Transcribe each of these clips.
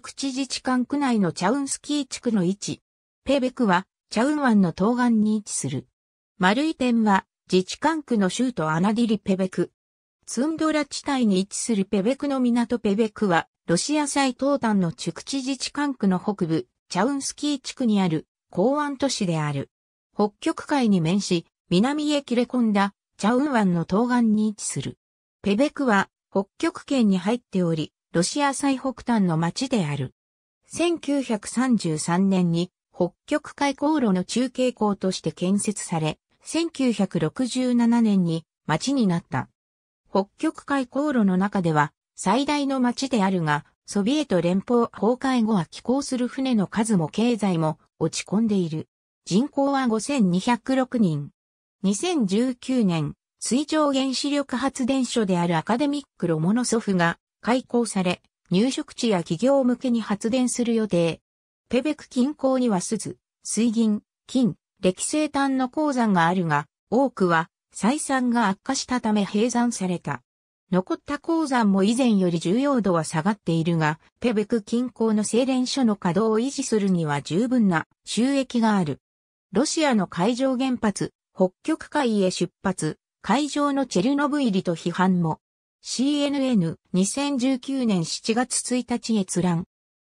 クチ自治管区内のチャウンスキー地区の位置。ペベクは、チャウン湾の東岸に位置する。丸い点は、自治管区の州都アナディリペベク。ツンドラ地帯に位置するペベクの港ペベクは、ロシア最東端のクチ自治管区の北部、チャウンスキー地区にある港湾都市である。北極海に面し、南へ切れ込んだチャウン湾の東岸に位置する。ペベクは北極圏に入っており、ロシア最北端の町である。1933年に北極海航路の中継港として建設され、1967年に町になった。北極海航路の中では最大の町であるが、ソビエト連邦崩壊後は寄港する船の数も経済も落ち込んでいる。人口は5206人。2019年、水上原子力発電所であるアカデミック・ロモノソフが開港され、入植地や企業向けに発電する予定。ペベク近郊には鈴、水銀、金、歴生炭の鉱山があるが、多くは採算が悪化したため閉山された。残った鉱山も以前より重要度は下がっているが、ペベク近郊の精錬所の稼働を維持するには十分な収益がある。ロシアの海上原発、北極海へ出発、海上のチェルノブイリと批判も CNN 2019年7月1日閲覧。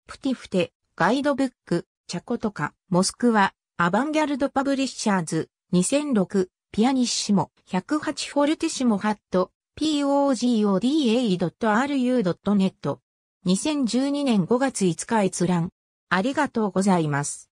プティフテ、ガイドブック、チャコトカ、モスクワ、アバンギャルドパブリッシャーズ、2006、ピアニッシモ、108フォルティシモハット、pogoda.ru.net。2012年5月5日閲覧。ありがとうございます。